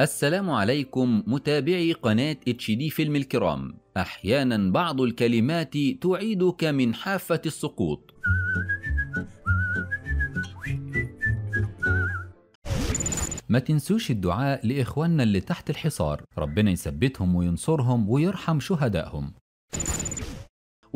السلام عليكم متابعي قناة اتش دي فيلم الكرام أحيانا بعض الكلمات تعيدك من حافة السقوط ما تنسوش الدعاء لإخواننا اللي تحت الحصار ربنا يثبتهم وينصرهم ويرحم شهدائهم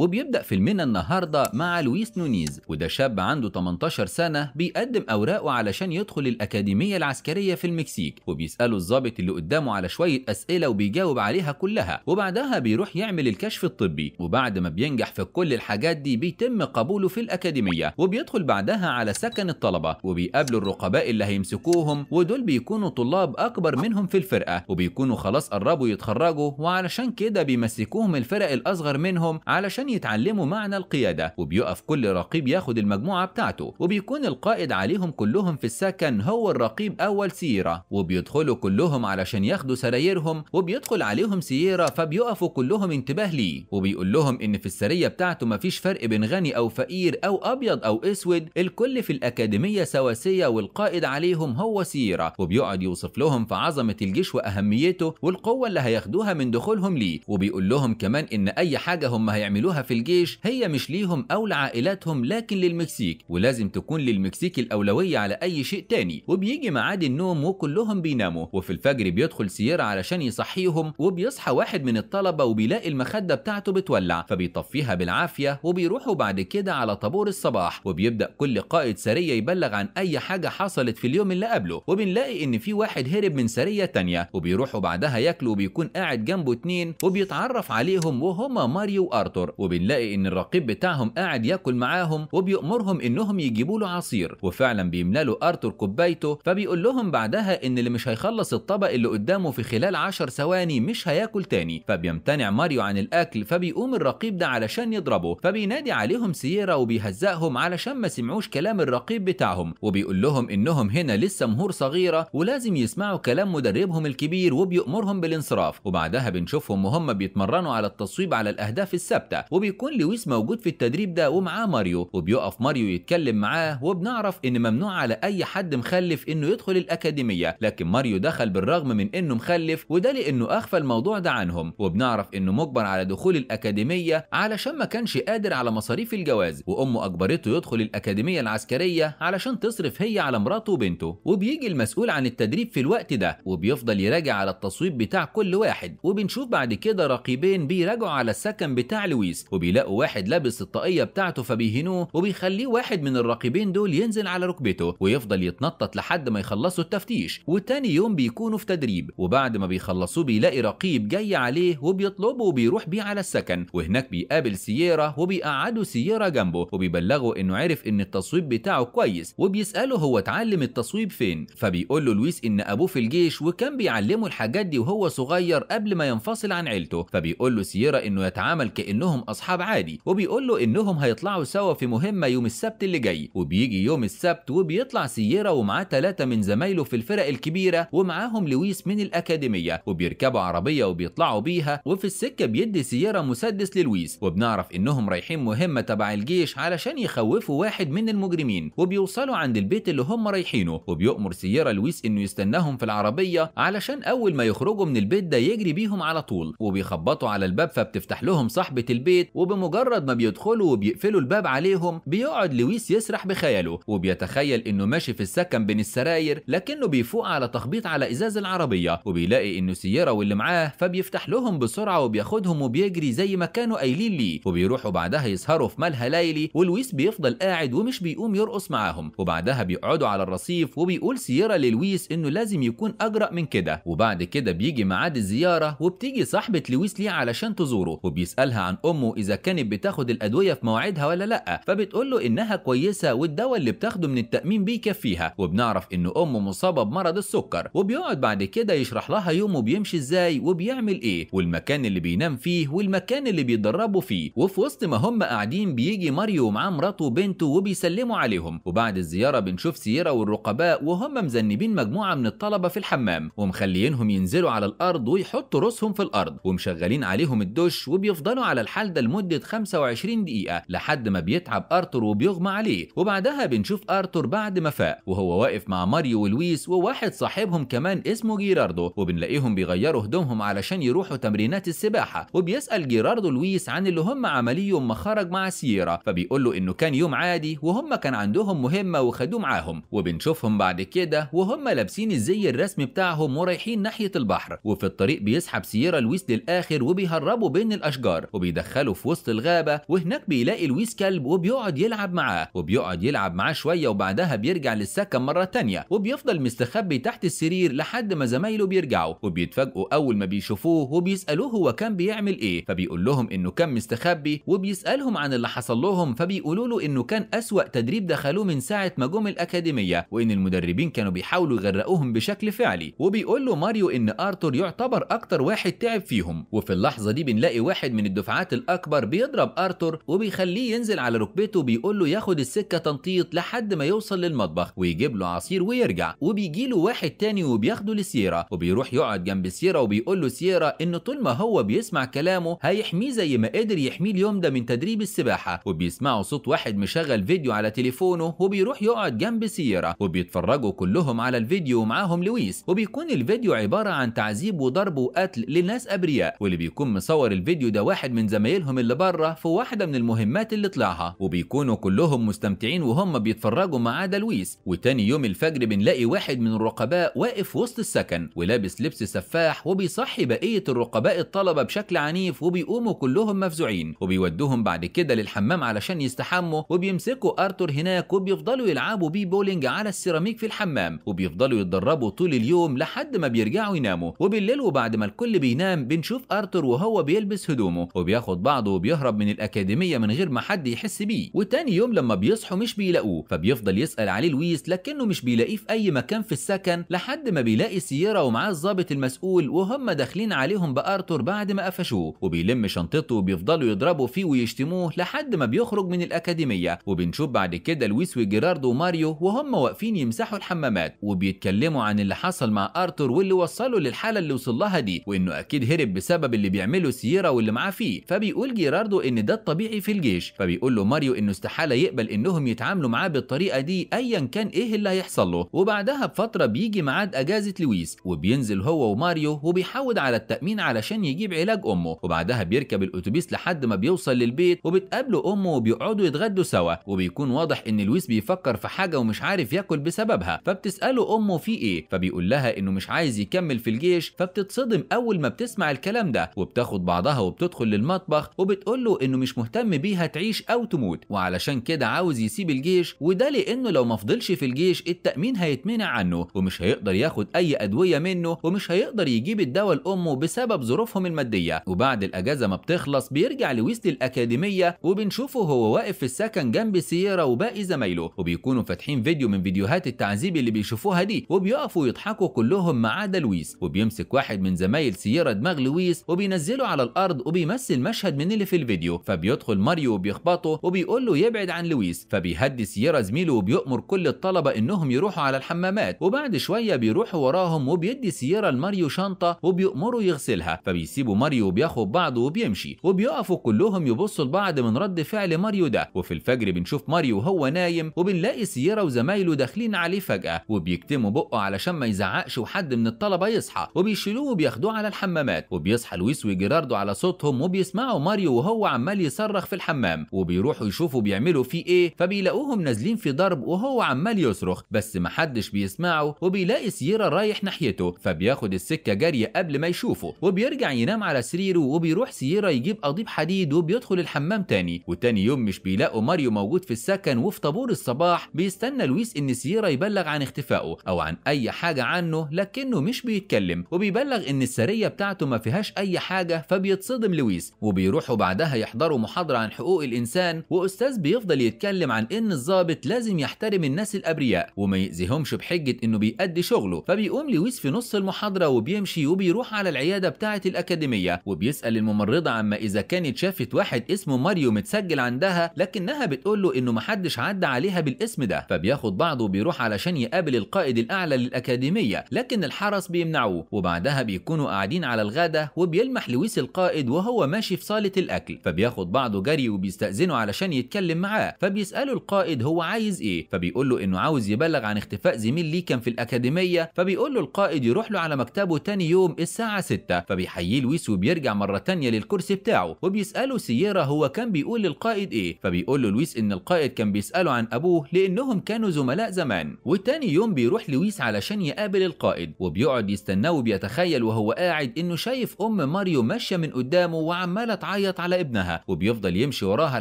وبيبدأ فيلمنا النهاردة مع لويس نونيز وده شاب عنده 18 سنة بيقدم أوراقه علشان يدخل الأكاديمية العسكرية في المكسيك وبيسأله الضابط اللي قدامه على شوية أسئلة وبيجاوب عليها كلها وبعدها بيروح يعمل الكشف الطبي وبعد ما بينجح في كل الحاجات دي بيتم قبوله في الأكاديمية وبيدخل بعدها على سكن الطلبة وبيقابلوا الرقباء اللي هيمسكوهم ودول بيكونوا طلاب أكبر منهم في الفرقة وبيكونوا خلاص قربوا يتخرجوا وعلشان كده بيمسكوهم الفرق الأصغر منهم علشان يتعلموا معنى القيادة وبيقف كل رقيب ياخد المجموعة بتاعته وبيكون القائد عليهم كلهم في السكن هو الرقيب أول سيرة وبيدخلوا كلهم علشان ياخدوا سرايرهم وبيدخل عليهم سيرة فبيقفوا كلهم انتباه ليه وبيقول لهم إن في السرية بتاعته مفيش فرق بين غني أو فقير أو أبيض أو أسود الكل في الأكاديمية سواسية والقائد عليهم هو سيرة وبيقعد يوصف لهم في عظمة الجيش وأهميته والقوة اللي هياخدوها من دخولهم ليه وبيقول لهم كمان إن أي حاجة هم هيعملوها يعملوها في الجيش هي مش ليهم أو لعائلاتهم لكن للمكسيك ولازم تكون للمكسيك الأولوية على أي شيء تاني وبيجي ميعاد النوم وكلهم بيناموا وفي الفجر بيدخل سيارة علشان يصحيهم وبيصحى واحد من الطلبة وبيلاقي المخدة بتاعته بتولع فبيطفيها بالعافية وبيروحوا بعد كده على طابور الصباح وبيبدأ كل قائد سرية يبلغ عن أي حاجة حصلت في اليوم اللي قبله وبنلاقي إن في واحد هرب من سرية تانية وبيروحوا بعدها ياكلوا وبيكون قاعد جنبه اتنين وبيتعرف عليهم وهما ماريو وأرتور وبنلاقي ان الرقيب بتاعهم قاعد ياكل معاهم وبيأمرهم انهم يجيبوا له عصير وفعلا بيملا له ارتور كوبايته فبيقول لهم بعدها ان اللي مش هيخلص الطبق اللي قدامه في خلال 10 ثواني مش هياكل تاني فبيمتنع ماريو عن الاكل فبيقوم الرقيب ده علشان يضربه فبينادي عليهم سييرا وبيهزقهم علشان ما سمعوش كلام الرقيب بتاعهم وبيقول لهم انهم هنا لسه مهور صغيره ولازم يسمعوا كلام مدربهم الكبير وبيأمرهم بالانصراف وبعدها بنشوفهم وهم بيتمرنوا على التصويب على الاهداف الثابته وبيكون لويس موجود في التدريب ده ومعاه ماريو وبيقف ماريو يتكلم معاه وبنعرف ان ممنوع على اي حد مخلف انه يدخل الاكاديميه لكن ماريو دخل بالرغم من انه مخلف وده لانه اخفى الموضوع ده عنهم وبنعرف انه مجبر على دخول الاكاديميه علشان ما كانش قادر على مصاريف الجواز وامه اجبرته يدخل الاكاديميه العسكريه علشان تصرف هي على مراته وبنته وبيجي المسؤول عن التدريب في الوقت ده وبيفضل يراجع على التصويت بتاع كل واحد وبنشوف بعد كده رقيبين بيراجعوا على السكن بتاع لويس الخميس وبيلاقوا واحد لابس الطاقيه بتاعته فبيهنوه وبيخليه واحد من الراقبين دول ينزل على ركبته ويفضل يتنطط لحد ما يخلصوا التفتيش وتاني يوم بيكونوا في تدريب وبعد ما بيخلصوه بيلاقي رقيب جاي عليه وبيطلبه وبيروح بيه على السكن وهناك بيقابل سييرا وبيقعدوا سييرا جنبه وبيبلغه انه عرف ان التصويب بتاعه كويس وبيساله هو اتعلم التصويب فين فبيقول له لويس ان ابوه في الجيش وكان بيعلمه الحاجات دي وهو صغير قبل ما ينفصل عن عيلته فبيقول له سييرا انه يتعامل كانهم أصحاب عادي وبيقول له إنهم هيطلعوا سوا في مهمة يوم السبت اللي جاي وبيجي يوم السبت وبيطلع سييرا ومعاه ثلاثة من زمايله في الفرق الكبيرة ومعاهم لويس من الأكاديمية وبيركبوا عربية وبيطلعوا بيها وفي السكة بيدي سييرا مسدس للويس وبنعرف إنهم رايحين مهمة تبع الجيش علشان يخوفوا واحد من المجرمين وبيوصلوا عند البيت اللي هم رايحينه وبيؤمر سييرا لويس إنه يستناهم في العربية علشان أول ما يخرجوا من البيت ده يجري بيهم على طول وبيخبطوا على الباب فبتفتح لهم صاحبة البيت البيت وبمجرد ما بيدخلوا وبيقفلوا الباب عليهم بيقعد لويس يسرح بخياله وبيتخيل انه ماشي في السكن بين السراير لكنه بيفوق على تخبيط على ازاز العربيه وبيلاقي انه سيارة واللي معاه فبيفتح لهم بسرعه وبياخدهم وبيجري زي ما كانوا قايلين ليه وبيروحوا بعدها يسهروا في ملهى ليلي ولويس بيفضل قاعد ومش بيقوم يرقص معاهم وبعدها بيقعدوا على الرصيف وبيقول سيارة للويس انه لازم يكون اجرأ من كده وبعد كده بيجي ميعاد الزياره وبتيجي صاحبه لويس ليه علشان تزوره وبيسالها عن امه اذا كانت بتاخد الادويه في مواعيدها ولا لا فبتقول له انها كويسه والدواء اللي بتاخده من التامين بيكفيها وبنعرف ان امه مصابه بمرض السكر وبيقعد بعد كده يشرح لها يومه بيمشي ازاي وبيعمل ايه والمكان اللي بينام فيه والمكان اللي بيتدربوا فيه وفي وسط ما هم قاعدين بيجي ماريو ومعاه مراته وبنته وبيسلموا عليهم وبعد الزياره بنشوف سيرا والرقباء وهم مذنبين مجموعه من الطلبه في الحمام ومخليينهم ينزلوا على الارض ويحطوا راسهم في الارض ومشغلين عليهم الدش وبيفضلوا على الحال ده لمدة 25 دقيقة لحد ما بيتعب أرتور وبيغمى عليه وبعدها بنشوف أرتور بعد ما فاق وهو واقف مع ماريو ولويس وواحد صاحبهم كمان اسمه جيراردو وبنلاقيهم بيغيروا هدومهم علشان يروحوا تمرينات السباحة وبيسأل جيراردو لويس عن اللي هم عمليه يوم ما خرج مع سييرا فبيقول له إنه كان يوم عادي وهم كان عندهم مهمة وخدوه معاهم وبنشوفهم بعد كده وهم لابسين الزي الرسمي بتاعهم ورايحين ناحية البحر وفي الطريق بيسحب سييرا لويس للآخر وبيهربوا بين الأشجار وبيدخلوا حاله في وسط الغابه وهناك بيلاقي لويس كلب وبيقعد يلعب معاه وبيقعد يلعب معاه شويه وبعدها بيرجع للسكن مره تانية وبيفضل مستخبي تحت السرير لحد ما زمايله بيرجعوا وبيتفاجئوا اول ما بيشوفوه وبيسالوه هو كان بيعمل ايه فبيقول لهم انه كان مستخبي وبيسالهم عن اللي حصل لهم فبيقولوا له انه كان اسوا تدريب دخلوه من ساعه ما جم الاكاديميه وان المدربين كانوا بيحاولوا يغرقوهم بشكل فعلي وبيقول له ماريو ان ارتور يعتبر اكتر واحد تعب فيهم وفي اللحظه دي بنلاقي واحد من الدفعات الأكبر بيضرب أرتور وبيخليه ينزل على ركبته وبيقول له ياخد السكة تنطيط لحد ما يوصل للمطبخ ويجيب له عصير ويرجع وبيجي له واحد تاني وبياخده لسيرا وبيروح يقعد جنب سيرا وبيقول له سيرا إن طول ما هو بيسمع كلامه هيحميه زي ما قدر يحميه اليوم ده من تدريب السباحة وبيسمعوا صوت واحد مشغل فيديو على تليفونه وبيروح يقعد جنب سيرا وبيتفرجوا كلهم على الفيديو ومعاهم لويس وبيكون الفيديو عبارة عن تعذيب وضرب وقتل لناس أبرياء واللي بيكون مصور الفيديو ده واحد من زمايله زمايلهم اللي بره في واحده من المهمات اللي طلعها وبيكونوا كلهم مستمتعين وهم بيتفرجوا ما عدا لويس وتاني يوم الفجر بنلاقي واحد من الرقباء واقف وسط السكن ولابس لبس سفاح وبيصحي بقيه الرقباء الطلبه بشكل عنيف وبيقوموا كلهم مفزوعين وبيودوهم بعد كده للحمام علشان يستحموا وبيمسكوا ارتور هناك وبيفضلوا يلعبوا بيه بولينج على السيراميك في الحمام وبيفضلوا يتدربوا طول اليوم لحد ما بيرجعوا يناموا وبالليل وبعد ما الكل بينام بنشوف ارتور وهو بيلبس هدومه وبياخد بعضه وبيهرب من الأكاديمية من غير ما حد يحس بيه وتاني يوم لما بيصحوا مش بيلاقوه فبيفضل يسأل عليه لويس لكنه مش بيلاقيه في أي مكان في السكن لحد ما بيلاقي سيارة ومعاه الظابط المسؤول وهم داخلين عليهم بأرتور بعد ما قفشوه وبيلم شنطته وبيفضلوا يضربوا فيه ويشتموه لحد ما بيخرج من الأكاديمية وبنشوف بعد كده لويس وجيراردو وماريو وهم واقفين يمسحوا الحمامات وبيتكلموا عن اللي حصل مع أرتور واللي وصله للحالة اللي وصل لها دي وإنه أكيد هرب بسبب اللي بيعمله سيرا واللي معاه فيه فبيقول بيقول جيراردو ان ده الطبيعي في الجيش فبيقول له ماريو انه استحاله يقبل انهم يتعاملوا معاه بالطريقه دي ايا كان ايه اللي هيحصل له وبعدها بفتره بيجي ميعاد اجازه لويس وبينزل هو وماريو وبيحاول على التامين علشان يجيب علاج امه وبعدها بيركب الاتوبيس لحد ما بيوصل للبيت وبتقابله امه وبيقعدوا يتغدوا سوا وبيكون واضح ان لويس بيفكر في حاجه ومش عارف ياكل بسببها فبتساله امه في ايه فبيقول لها انه مش عايز يكمل في الجيش فبتتصدم اول ما بتسمع الكلام ده وبتاخد بعضها وبتدخل للمطبخ وبتقول له انه مش مهتم بيها تعيش او تموت وعلشان كده عاوز يسيب الجيش وده لانه لو ما فضلش في الجيش التامين هيتمنع عنه ومش هيقدر ياخد اي ادويه منه ومش هيقدر يجيب الدواء لامه بسبب ظروفهم الماديه وبعد الاجازه ما بتخلص بيرجع لويس للاكاديميه وبنشوفه هو واقف في السكن جنب سييرا وباقي زمايله وبيكونوا فاتحين فيديو من فيديوهات التعذيب اللي بيشوفوها دي وبيقفوا يضحكوا كلهم ما عدا لويس وبيمسك واحد من زمايل سييرا دماغ لويس وبينزله على الارض وبيمثل مشهد من اللي في الفيديو فبيدخل ماريو وبيخبطه وبيقول له يبعد عن لويس فبيهدي سيارة زميله وبيأمر كل الطلبة انهم يروحوا على الحمامات وبعد شوية بيروحوا وراهم وبيدي سيارة لماريو شنطة وبيأمره يغسلها فبيسيبوا ماريو وبياخد بعضه وبيمشي وبيقفوا كلهم يبصوا لبعض من رد فعل ماريو ده وفي الفجر بنشوف ماريو وهو نايم وبنلاقي سيارة وزمايله داخلين عليه فجأة وبيكتموا بقه علشان ما يزعقش وحد من الطلبة يصحى وبيشيلوه وبياخدوه على الحمامات وبيصحى لويس وجيراردو على صوتهم وبيسمعوا ماريو وهو عمال يصرخ في الحمام وبيروحوا يشوفوا بيعملوا فيه ايه فبيلاقوهم نازلين في ضرب وهو عمال يصرخ بس محدش بيسمعه وبيلاقي سيرا رايح ناحيته فبياخد السكه جاريه قبل ما يشوفه وبيرجع ينام على سريره وبيروح سيرا يجيب قضيب حديد وبيدخل الحمام تاني وتاني يوم مش بيلاقوا ماريو موجود في السكن وفي طابور الصباح بيستنى لويس ان سيرا يبلغ عن اختفائه او عن اي حاجه عنه لكنه مش بيتكلم وبيبلغ ان السريه بتاعته ما فيهاش اي حاجه فبيتصدم لويس وبيروح بيروحوا بعدها يحضروا محاضرة عن حقوق الإنسان وأستاذ بيفضل يتكلم عن إن الظابط لازم يحترم الناس الأبرياء وما يأذيهمش بحجة إنه بيأدي شغله فبيقوم لويس في نص المحاضرة وبيمشي وبيروح على العيادة بتاعة الأكاديمية وبيسأل الممرضة عما إذا كانت شافت واحد اسمه ماريو متسجل عندها لكنها بتقول له إنه محدش عدى عليها بالاسم ده فبياخد بعضه وبيروح علشان يقابل القائد الأعلى للأكاديمية لكن الحرس بيمنعوه وبعدها بيكونوا قاعدين على الغادة وبيلمح لويس القائد وهو ماشي في صالة صالة الأكل فبياخد بعضه جري وبيستأذنه علشان يتكلم معاه فبيسأله القائد هو عايز إيه فبيقول له إنه عاوز يبلغ عن اختفاء زميل ليه كان في الأكاديمية فبيقول له القائد يروح له على مكتبه تاني يوم الساعة 6 فبيحييه لويس وبيرجع مرة تانية للكرسي بتاعه وبيسأله سييرا هو كان بيقول للقائد إيه فبيقول له لويس إن القائد كان بيسأله عن أبوه لأنهم كانوا زملاء زمان وتاني يوم بيروح لويس علشان يقابل القائد وبيقعد يستناه وبيتخيل وهو قاعد إنه شايف أم ماريو ماشية من قدامه وعمالة بتعيط على ابنها وبيفضل يمشي وراها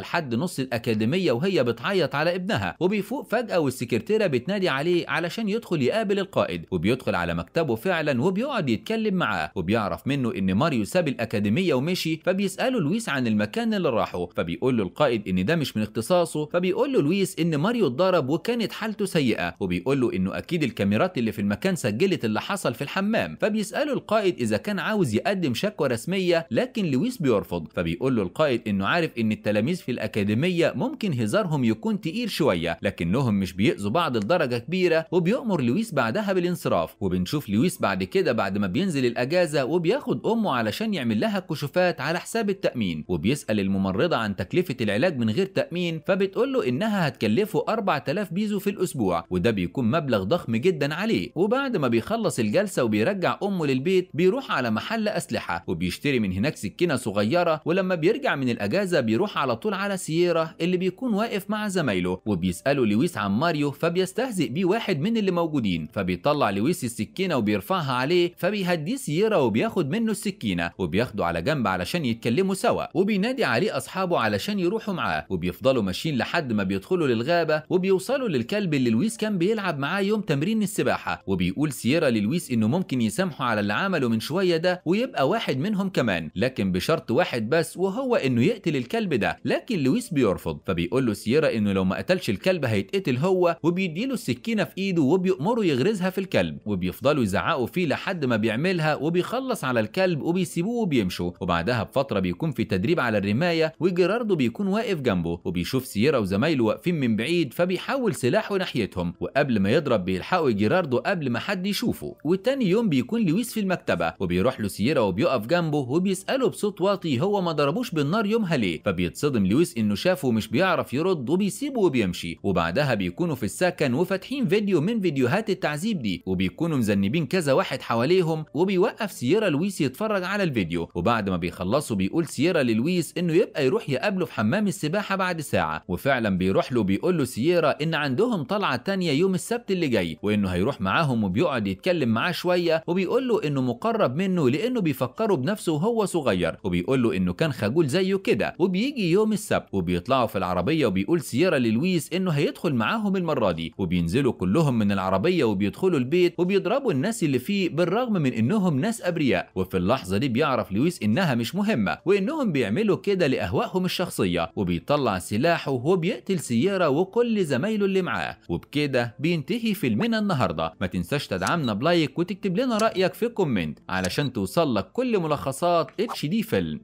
لحد نص الاكاديميه وهي بتعيط على ابنها وبيفوق فجاه والسكرتيره بتنادي عليه علشان يدخل يقابل القائد وبيدخل على مكتبه فعلا وبيقعد يتكلم معاه وبيعرف منه ان ماريو ساب الاكاديميه ومشي فبيساله لويس عن المكان اللي راحه فبيقول له القائد ان ده مش من اختصاصه فبيقول له لويس ان ماريو اتضرب وكانت حالته سيئه وبيقول له انه اكيد الكاميرات اللي في المكان سجلت اللي حصل في الحمام فبيساله القائد اذا كان عاوز يقدم شكوى رسميه لكن لويس بيرفض فبيقول له القائد انه عارف ان التلاميذ في الاكاديميه ممكن هزارهم يكون تقيل شويه لكنهم مش بيأذوا بعض لدرجه كبيره وبيأمر لويس بعدها بالانصراف وبنشوف لويس بعد كده بعد ما بينزل الاجازه وبياخد امه علشان يعمل لها كشوفات على حساب التامين وبيسال الممرضه عن تكلفه العلاج من غير تامين فبتقول له انها هتكلفه 4000 بيزو في الاسبوع وده بيكون مبلغ ضخم جدا عليه وبعد ما بيخلص الجلسه وبيرجع امه للبيت بيروح على محل اسلحه وبيشتري من هناك سكينه صغيره ولما بيرجع من الاجازه بيروح على طول على سييرا اللي بيكون واقف مع زمايله وبيساله لويس عن ماريو فبيستهزئ بيه واحد من اللي موجودين فبيطلع لويس السكينه وبيرفعها عليه فبيهديه سييرا وبياخد منه السكينه وبياخده على جنب علشان يتكلموا سوا وبينادي عليه اصحابه علشان يروحوا معاه وبيفضلوا ماشيين لحد ما بيدخلوا للغابه وبيوصلوا للكلب اللي لويس كان بيلعب معاه يوم تمرين السباحه وبيقول سييرا للويس انه ممكن يسامحه على اللي عمله من شويه ده ويبقى واحد منهم كمان لكن بشرط واحد بس بس وهو انه يقتل الكلب ده لكن لويس بيرفض فبيقول له سيرا انه لو ما قتلش الكلب هيتقتل هو وبيديله السكينه في ايده وبيأمره يغرزها في الكلب وبيفضلوا يزعقوا فيه لحد ما بيعملها وبيخلص على الكلب وبيسيبوه وبيمشوا وبعدها بفتره بيكون في تدريب على الرمايه وجيراردو بيكون واقف جنبه وبيشوف سيرا وزمايله واقفين من بعيد فبيحول سلاحه ناحيتهم وقبل ما يضرب بيلحقوا جيراردو قبل ما حد يشوفه وتاني يوم بيكون لويس في المكتبه وبيروح له سيرا وبيقف جنبه وبيساله بصوت واطي هو ما ضربوش بالنار يومها ليه فبيتصدم لويس انه شافه مش بيعرف يرد وبيسيبه وبيمشي وبعدها بيكونوا في السكن وفاتحين فيديو من فيديوهات التعذيب دي وبيكونوا مذنبين كذا واحد حواليهم وبيوقف سيرا لويس يتفرج على الفيديو وبعد ما بيخلصوا بيقول سيرا للويس انه يبقى يروح يقابله في حمام السباحه بعد ساعه وفعلا بيروح له بيقول له سيرا ان عندهم طلعه ثانيه يوم السبت اللي جاي وانه هيروح معاهم وبيقعد يتكلم معاه شويه وبيقول له انه مقرب منه لانه بيفكره بنفسه وهو صغير وبيقول له انه كان خجول زيه كده وبيجي يوم السبت وبيطلعوا في العربيه وبيقول سيارة للويس انه هيدخل معاهم المره دي وبينزلوا كلهم من العربيه وبيدخلوا البيت وبيضربوا الناس اللي فيه بالرغم من انهم ناس ابرياء وفي اللحظه دي بيعرف لويس انها مش مهمه وانهم بيعملوا كده لاهوائهم الشخصيه وبيطلع سلاحه وهو بيقتل وكل زمايله اللي معاه وبكده بينتهي فيلمنا النهارده ما تنساش تدعمنا بلايك وتكتب لنا رايك في كومنت علشان توصل لك كل ملخصات اتش دي فيلم